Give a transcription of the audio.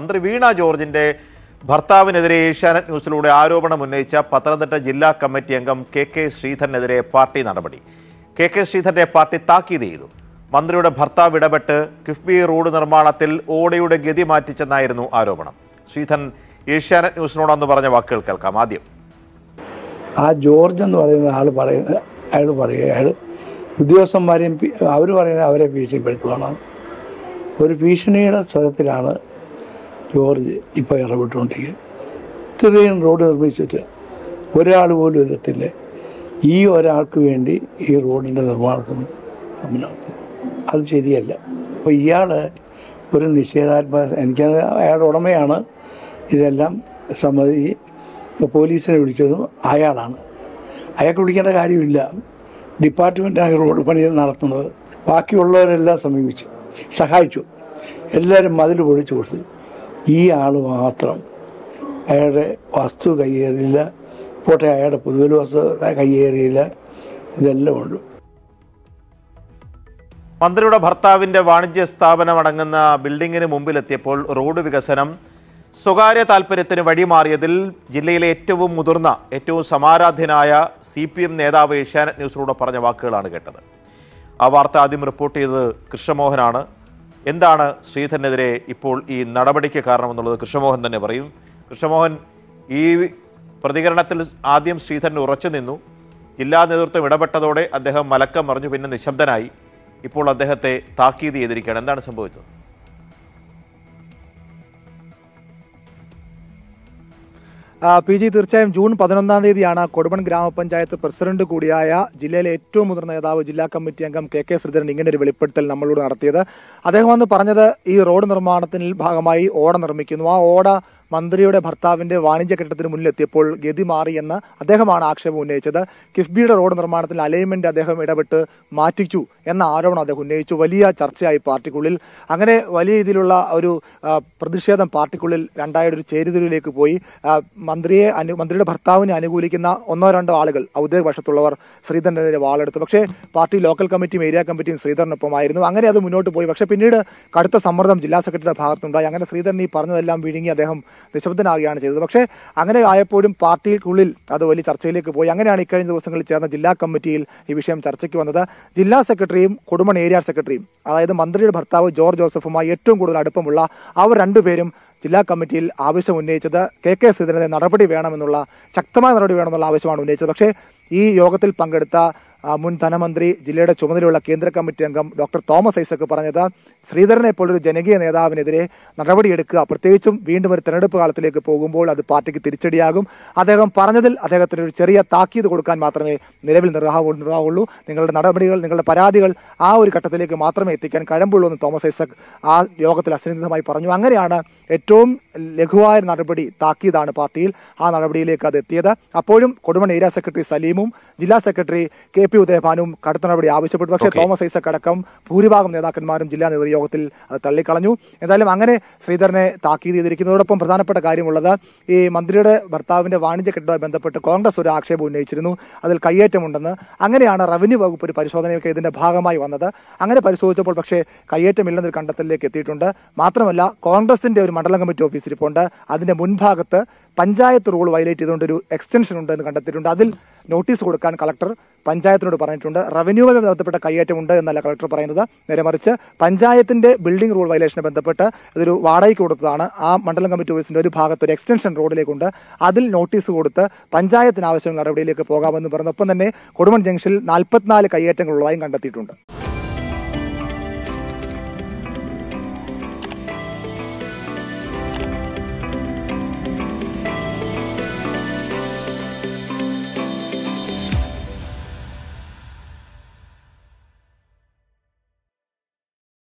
മന്ത്രി വീണ ജോർജിന്റെ ഭർത്താവിനെതിരെ ഏഷ്യാനെറ്റ് ന്യൂസിലൂടെ ആരോപണം ഉന്നയിച്ച പത്തനംതിട്ട ജില്ലാ കമ്മിറ്റി അംഗം കെ കെ ശ്രീധരനെതിരെ പാർട്ടി നടപടി കെ കെ ശ്രീധരനെ പാർട്ടി താക്കീത് ചെയ്തു മന്ത്രിയുടെ ഭർത്താവ് ഇടപെട്ട് കിഫ്ബി റോഡ് നിർമ്മാണത്തിൽ ഓടയുടെ ഗതി മാറ്റിച്ചെന്നായിരുന്നു ആരോപണം ശ്രീധരൻ ഏഷ്യാനെറ്റ് ന്യൂസിനോടൊന്ന് പറഞ്ഞ വാക്കുകൾ കേൾക്കാം ആദ്യം ആ ജോർജ് എന്ന് പറയുന്ന ആൾ പറയുന്ന അയാൾ പറയുക അയാൾ ഉദ്യോഗസ്ഥന്മാരെയും അവർ പറയുന്നത് അവരെ ഭീഷണിപ്പെടുത്തുകയാണ് ഒരു ഭീഷണിയുടെ സ്വരത്തിലാണ് ജോർജ് ഇപ്പോൾ ഇടപെട്ടുകൊണ്ടിരിക്കുക ഇത്രയും റോഡ് നിർമ്മിച്ചിട്ട് ഒരാൾ പോലും എതിർത്തില്ല ഈ ഒരാൾക്ക് വേണ്ടി ഈ റോഡിൻ്റെ നിർമ്മാണത്തിന് സമനാർത്ഥം അത് ശരിയല്ല അപ്പോൾ ഇയാൾ ഒരു നിഷേധാത്മക എനിക്കത് അയാളുടെ ഉടമയാണ് ഇതെല്ലാം സമ്മതി ഇപ്പോൾ പോലീസിനെ വിളിച്ചതും അയാളാണ് അയാൾക്ക് വിളിക്കേണ്ട കാര്യമില്ല ഡിപ്പാർട്ട്മെൻറ്റാണ് റോഡ് പണി നടത്തുന്നത് ബാക്കിയുള്ളവരെല്ലാം സമീപിച്ചു സഹായിച്ചു എല്ലാവരും മതിൽ പൊളിച്ചു കൊടുത്തു ഈ ആൾ മാത്രം അയാളുടെ വസ്തു കയ്യേറിയില്ല പോട്ടെ അയാളുടെ പുതുവൽ വസ്തു കയ്യേറിയില്ല ഇതെല്ലാം ഉള്ളു മന്ത്രിയുടെ ഭർത്താവിൻ്റെ വാണിജ്യ സ്ഥാപനം അടങ്ങുന്ന ബിൽഡിങ്ങിന് മുമ്പിലെത്തിയപ്പോൾ റോഡ് വികസനം സ്വകാര്യ താൽപ്പര്യത്തിന് വഴിമാറിയതിൽ ജില്ലയിലെ ഏറ്റവും മുതിർന്ന ഏറ്റവും സമാരാധ്യനായ സി പി എം നേതാവ് ഏഷ്യാനെറ്റ് ന്യൂസിലൂടെ പറഞ്ഞ വാക്കുകളാണ് കേട്ടത് ആ വാർത്ത ആദ്യം റിപ്പോർട്ട് ചെയ്തത് കൃഷ്ണമോഹനാണ് എന്താണ് ശ്രീധരനെതിരെ ഇപ്പോൾ ഈ നടപടിക്ക് കാരണമെന്നുള്ളത് കൃഷ്ണമോഹൻ തന്നെ പറയും കൃഷ്ണമോഹൻ ഈ പ്രതികരണത്തിൽ ആദ്യം ശ്രീധരൻ ഉറച്ചു നിന്നു ജില്ലാ നേതൃത്വം ഇടപെട്ടതോടെ അദ്ദേഹം മലക്കം മറിഞ്ഞു പിന്നെ നിശബ്ദനായി ഇപ്പോൾ അദ്ദേഹത്തെ താക്കീത് ചെയ്തിരിക്കുകയാണ് എന്താണ് സംഭവിച്ചത് പി ജി തീർച്ചയായും ജൂൺ പതിനൊന്നാം തീയതിയാണ് കൊടുമൺ ഗ്രാമപഞ്ചായത്ത് പ്രസിഡന്റ് കൂടിയായ ജില്ലയിലെ ഏറ്റവും മുതിർന്ന നേതാവ് ജില്ലാ കമ്മിറ്റി അംഗം കെ കെ ശ്രീധരൻ ഇങ്ങനെ ഒരു വെളിപ്പെടുത്തൽ നമ്മളോട് നടത്തിയത് അദ്ദേഹം അന്ന് പറഞ്ഞത് ഈ റോഡ് നിർമ്മാണത്തിൽ ഭാഗമായി ഓട നിർമ്മിക്കുന്നു ആ ഓട മന്ത്രിയുടെ ഭർത്താവിന്റെ വാണിജ്യ കെട്ടത്തിന് മുന്നിലെത്തിയപ്പോൾ ഗതി മാറിയെന്ന് അദ്ദേഹമാണ് ആക്ഷേപം ഉന്നയിച്ചത് കിഫ്ബിയുടെ റോഡ് നിർമ്മാണത്തിൽ അലൈൻമെന്റ് അദ്ദേഹം ഇടപെട്ട് മാറ്റിച്ചു എന്ന ആരോപണം അദ്ദേഹം ഉന്നയിച്ചു വലിയ ചർച്ചയായി പാർട്ടിക്കുള്ളിൽ അങ്ങനെ വലിയ രീതിയിലുള്ള ഒരു പ്രതിഷേധം പാർട്ടിക്കുള്ളിൽ രണ്ടായിട്ട് ഒരു ചേരിതിരിവിലേക്ക് പോയി മന്ത്രിയെ അനു മന്ത്രിയുടെ ഭർത്താവിനെ അനുകൂലിക്കുന്ന ഒന്നോ രണ്ടോ ആളുകൾ ഔദ്യോഗിക വശത്തുള്ളവർ ശ്രീധരനെതിരെ വാളെടുത്തു പക്ഷേ പാർട്ടി ലോക്കൽ കമ്മിറ്റിയും ഏരിയ കമ്മിറ്റിയും ശ്രീധരനൊപ്പമായിരുന്നു അങ്ങനെ അത് മുന്നോട്ട് പോയി പക്ഷേ പിന്നീട് കടുത്ത സമ്മർദ്ദം ജില്ലാ സെക്രട്ടറിയുടെ ഭാഗത്തുണ്ടായി അങ്ങനെ ശ്രീധരൻ ഈ പറഞ്ഞതെല്ലാം വിഴുങ്ങി അദ്ദേഹം നിശബ്ദനാകുകയാണ് ചെയ്തത് പക്ഷേ അങ്ങനെ ആയപ്പോഴും പാർട്ടിക്കുള്ളിൽ അത് വലിയ ചർച്ചയിലേക്ക് പോയി അങ്ങനെയാണ് ഇക്കഴിഞ്ഞ ദിവസങ്ങളിൽ ചേർന്ന ജില്ലാ കമ്മിറ്റിയിൽ ഈ വിഷയം ചർച്ചയ്ക്ക് വന്നത് ജില്ലാ സെക്രട്ടറിയും കുടുംബൺ ഏരിയ സെക്രട്ടറിയും അതായത് മന്ത്രിയുടെ ഭർത്താവ് ജോർജ് ജോസഫുമായി ഏറ്റവും കൂടുതൽ അടുപ്പമുള്ള അവർ രണ്ടുപേരും ജില്ലാ കമ്മിറ്റിയിൽ ആവശ്യം ഉന്നയിച്ചത് കെ കെ സുധരനെ നടപടി വേണമെന്നുള്ള ശക്തമായ നടപടി വേണമെന്നുള്ള ആവശ്യമാണ് ഉന്നയിച്ചത് പക്ഷേ ഈ യോഗത്തിൽ പങ്കെടുത്ത മുൻ ധനമന്ത്രി ജില്ലയുടെ ചുമതലയുള്ള കേന്ദ്ര കമ്മിറ്റി അംഗം ഡോക്ടർ തോമസ് ഐസക് പറഞ്ഞത് ശ്രീധരനെ പോലൊരു ജനകീയ നേതാവിനെതിരെ നടപടിയെടുക്കുക പ്രത്യേകിച്ചും വീണ്ടും ഒരു തെരഞ്ഞെടുപ്പ് കാലത്തിലേക്ക് പോകുമ്പോൾ അത് പാർട്ടിക്ക് തിരിച്ചടിയാകും അദ്ദേഹം പറഞ്ഞതിൽ അദ്ദേഹത്തിന് ഒരു ചെറിയ താക്കീത് കൊടുക്കാൻ മാത്രമേ നിലവിൽ നിർവാഹം നിർവാഹമുള്ളൂ നിങ്ങളുടെ നടപടികൾ നിങ്ങളുടെ പരാതികൾ ആ ഒരു ഘട്ടത്തിലേക്ക് മാത്രമേ എത്തിക്കാൻ കഴമ്പുള്ളൂ എന്ന് തോമസ് ഐസക് ആ യോഗത്തിൽ അസന്നിഗ്ധമായി പറഞ്ഞു അങ്ങനെയാണ് ഏറ്റവും ലഘുവായ നടപടി താക്കീതാണ് പാർട്ടിയിൽ ആ നടപടിയിലേക്ക് അത് എത്തിയത് അപ്പോഴും കൊടുമൺ ഏരിയ സെക്രട്ടറി സലീമും ജില്ലാ സെക്രട്ടറി കെ പി ഉദയഭാനും കടുത്ത നടപടി ആവശ്യപ്പെട്ടു പക്ഷേ തോമസ് ഐസക് അടക്കം ഭൂരിഭാഗം നേതാക്കന്മാരും ജില്ലാ നേതൃയോഗത്തിൽ അത് തള്ളിക്കളഞ്ഞു എന്തായാലും അങ്ങനെ ശ്രീധരനെ താക്കീത് ചെയ്തിരിക്കുന്നതോടൊപ്പം പ്രധാനപ്പെട്ട കാര്യമുള്ളത് ഈ മന്ത്രിയുടെ ഭർത്താവിന്റെ വാണിജ്യ കെട്ടിടവുമായി ബന്ധപ്പെട്ട് കോൺഗ്രസ് ഒരു ആക്ഷേപം ഉന്നയിച്ചിരുന്നു അതിൽ കയ്യേറ്റമുണ്ടെന്ന് അങ്ങനെയാണ് റവന്യൂ വകുപ്പ് ഒരു പരിശോധനയൊക്കെ ഇതിന്റെ ഭാഗമായി വന്നത് അങ്ങനെ പരിശോധിച്ചപ്പോൾ പക്ഷേ കയ്യേറ്റമില്ലെന്നൊരു കണ്ടെത്തലിലേക്ക് എത്തിയിട്ടുണ്ട് മാത്രമല്ല കോൺഗ്രസിന്റെ ഒരു മണ്ഡലം കമ്മിറ്റി ഓഫീസ് ഇരിപ്പുണ്ട് അതിന്റെ മുൻഭാഗത്ത് പഞ്ചായത്ത് റൂൾ വയലേറ്റ് ചെയ്തുകൊണ്ട് ഒരു എക്സ്റ്റൻഷൻ ഉണ്ട് എന്ന് കണ്ടെത്തിയിട്ടുണ്ട് അതിൽ നോട്ടീസ് കൊടുക്കാൻ കളക്ടർ പഞ്ചായത്തിനോട് പറഞ്ഞിട്ടുണ്ട് റവന്യൂവുമായി ബന്ധപ്പെട്ട കൈയേറ്റമുണ്ട് എന്നല്ല കളക്ടർ പറയുന്നത് നേരെ മറിച്ച് പഞ്ചായത്തിന്റെ ബിൽഡിംഗ് റൂൾ വയലേഷനെ ബന്ധപ്പെട്ട് ഇതൊരു വാടകയ്ക്ക് കൊടുത്തതാണ് ആ മണ്ഡലം കമ്മിറ്റി ഓഫീസിന്റെ ഒരു ഭാഗത്ത് ഒരു എക്സ്റ്റൻഷൻ റോഡിലേക്കുണ്ട് അതിൽ നോട്ടീസ് കൊടുത്ത് പഞ്ചായത്തിന് ആവശ്യമുള്ള നടപടിയിലേക്ക് പോകാമെന്ന് പറഞ്ഞൊപ്പം തന്നെ കൊടുമൺ ജംഗ്ഷനിൽ നാൽപ്പത്തിനാല് കയ്യേറ്റങ്ങളുള്ളതായും കണ്ടെത്തിയിട്ടുണ്ട്